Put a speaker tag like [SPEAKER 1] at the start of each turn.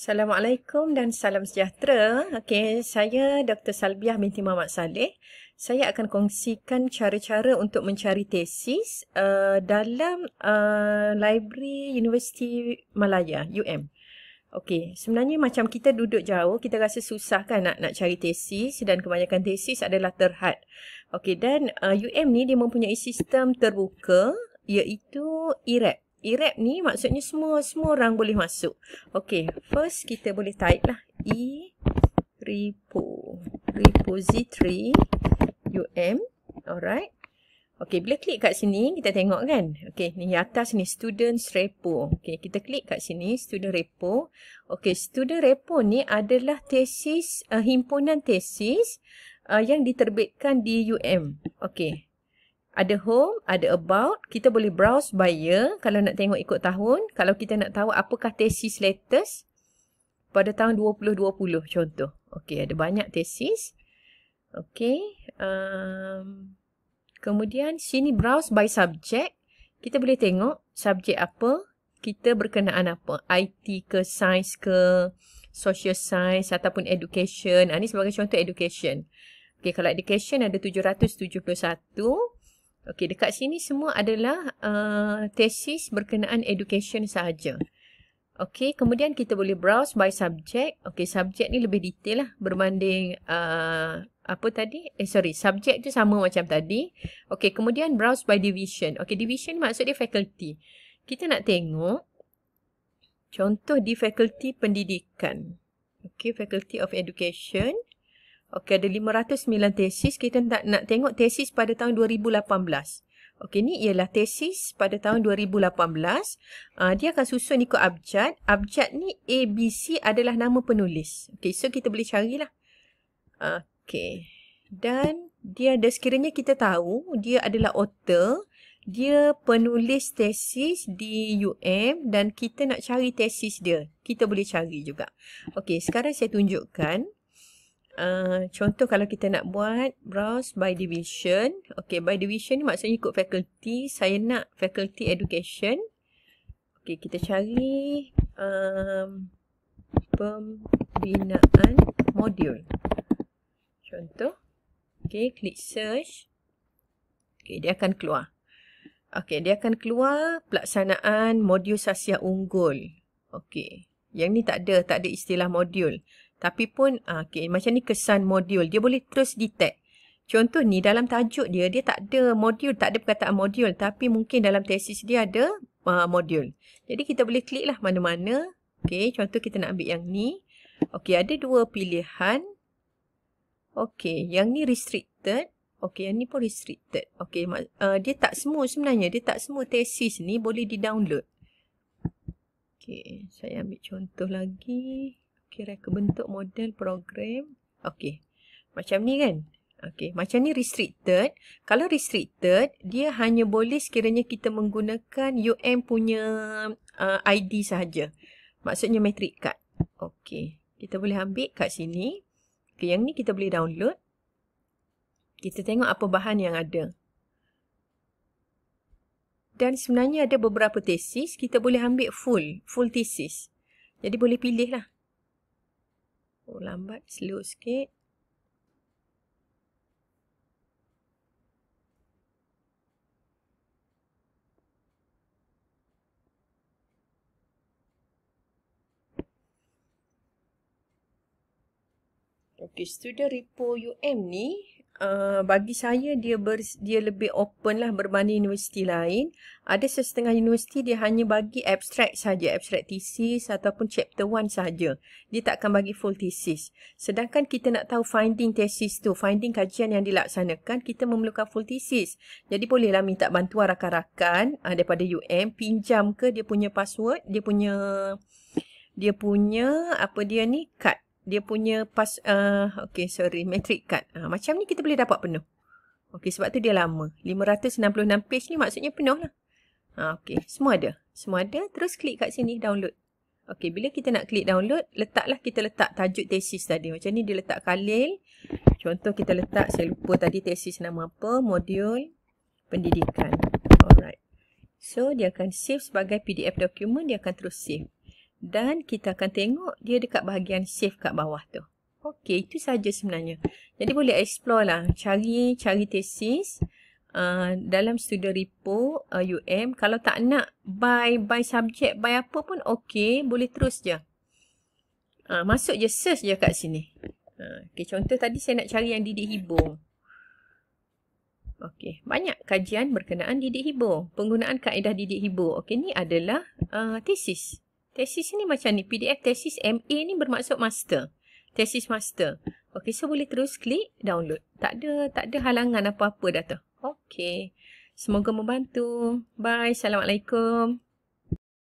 [SPEAKER 1] Assalamualaikum dan salam sejahtera. Okey, saya Dr. Salbiah binti Muhammad Saleh. Saya akan kongsikan cara-cara untuk mencari tesis uh, dalam uh, library Universiti Malaya, UM. Okey, sebenarnya macam kita duduk jauh, kita rasa susah kan nak nak cari tesis dan kebanyakan tesis adalah terhad. Okey, dan uh, UM ni dia mempunyai sistem terbuka iaitu IREP. E E-rap ni maksudnya semua semua orang boleh masuk. Okay, first kita boleh type lah. E repo repository um. Alright. Okay, bila klik kat sini kita tengok kan. Okay, ni atas ni students repo. Okay, kita klik kat sini student repo. Okay, student repo ni adalah tesis uh, himpunan tesis uh, yang diterbitkan di UM. Okay ada home, ada about, kita boleh browse by year kalau nak tengok ikut tahun. Kalau kita nak tahu apakah tesis latest pada tahun 2020 contoh. Okey, ada banyak tesis. Okey. Um, kemudian sini browse by subject. Kita boleh tengok subjek apa, kita berkenaan apa. IT ke, science ke, social science ataupun education. Ini ah, sebagai contoh education. Okey, kalau education ada 771. Okey, dekat sini semua adalah uh, tesis berkenaan education sahaja. Okey, kemudian kita boleh browse by subject. Okey, subject ni lebih detail lah berbanding uh, apa tadi? Eh, sorry. Subject tu sama macam tadi. Okey, kemudian browse by division. Okey, division maksud dia faculty. Kita nak tengok contoh di faculty pendidikan. Okey, faculty of education. Okey, ada 509 tesis. Kita nak, nak tengok tesis pada tahun 2018. Okey, ni ialah tesis pada tahun 2018. Uh, ah, dia akan susun ikut abjad. Abjad ni ABC adalah nama penulis. Okey, so kita boleh carilah. Okey. Dan dia ada sekiranya kita tahu dia adalah author. Dia penulis tesis di UM dan kita nak cari tesis dia. Kita boleh cari juga. Okey, sekarang saya tunjukkan. Uh, contoh kalau kita nak buat browse by division. Okay, by division ni maksudnya ikut faculty. Saya nak faculty education. Okay, kita cari um, pembinaan modul. Contoh. Okay, klik search. Okay, dia akan keluar. Okay, dia akan keluar pelaksanaan modul sasya unggul. Okay, yang ni tak ada, tak ada istilah modul. Tapi pun uh, ah, okay, macam ni kesan modul. Dia boleh terus detect. Contoh ni dalam tajuk dia, dia tak ada modul, tak ada perkataan modul. Tapi mungkin dalam tesis dia ada uh, modul. Jadi kita boleh klik lah mana-mana. Okay, contoh kita nak ambil yang ni. Okay, ada dua pilihan. Okay, yang ni restricted. Okay, yang ni pun restricted. Okay, uh, ah, dia tak semua sebenarnya. Dia tak semua tesis ni boleh di-download. Okay, saya ambil contoh lagi kira ke bentuk model program. Okey. Macam ni kan? Okey, macam ni restricted. Kalau restricted, dia hanya boleh sekiranya kita menggunakan UM punya uh, ID sahaja. Maksudnya metric card. Okey. Kita boleh ambil kat sini. Okay, yang ni kita boleh download. Kita tengok apa bahan yang ada. Dan sebenarnya ada beberapa tesis. Kita boleh ambil full. Full thesis. Jadi boleh pilih lah lambat, slow sikit. Okey, studio repo UM ni Eh, bagi saya dia ber, dia lebih open lah berbanding universiti lain. Ada setengah universiti dia hanya bagi abstract saja, abstract thesis ataupun chapter 1 saja. Dia tak akan bagi full thesis. Sedangkan kita nak tahu finding thesis tu, finding kajian yang dilaksanakan, kita memerlukan full thesis. Jadi bolehlah minta bantuan rakan-rakan uh, daripada UM pinjam ke dia punya password, dia punya dia punya apa dia ni card dia punya pas uh, okey sorry metric card. Uh, macam ni kita boleh dapat penuh. Okey sebab tu dia lama. 566 page ni maksudnya penuh lah. Ha uh, okey semua ada. Semua ada terus klik kat sini download. Okey bila kita nak klik download letaklah kita letak tajuk tesis tadi. Macam ni dia letak Khalil. Contoh kita letak saya lupa tadi tesis nama apa modul pendidikan. Alright. So dia akan save sebagai PDF document dia akan terus save dan kita akan tengok dia dekat bahagian save kat bawah tu. Okey, itu saja sebenarnya. Jadi boleh explore lah, cari cari tesis uh, dalam student repo uh, UM. Kalau tak nak by by subjek, by apa pun okey, boleh terus je. Uh, masuk je search je kat sini. Uh, okey, contoh tadi saya nak cari yang didik hibung. Okey, banyak kajian berkenaan didik hibung. Penggunaan kaedah didik hibung. Okey, ni adalah uh, tesis. Tesis ni macam ni. PDF tesis MA ni bermaksud master. Tesis master. Okey, so boleh terus klik download. Tak ada, tak ada halangan apa-apa dah tu. Okey. Semoga membantu. Bye. Assalamualaikum.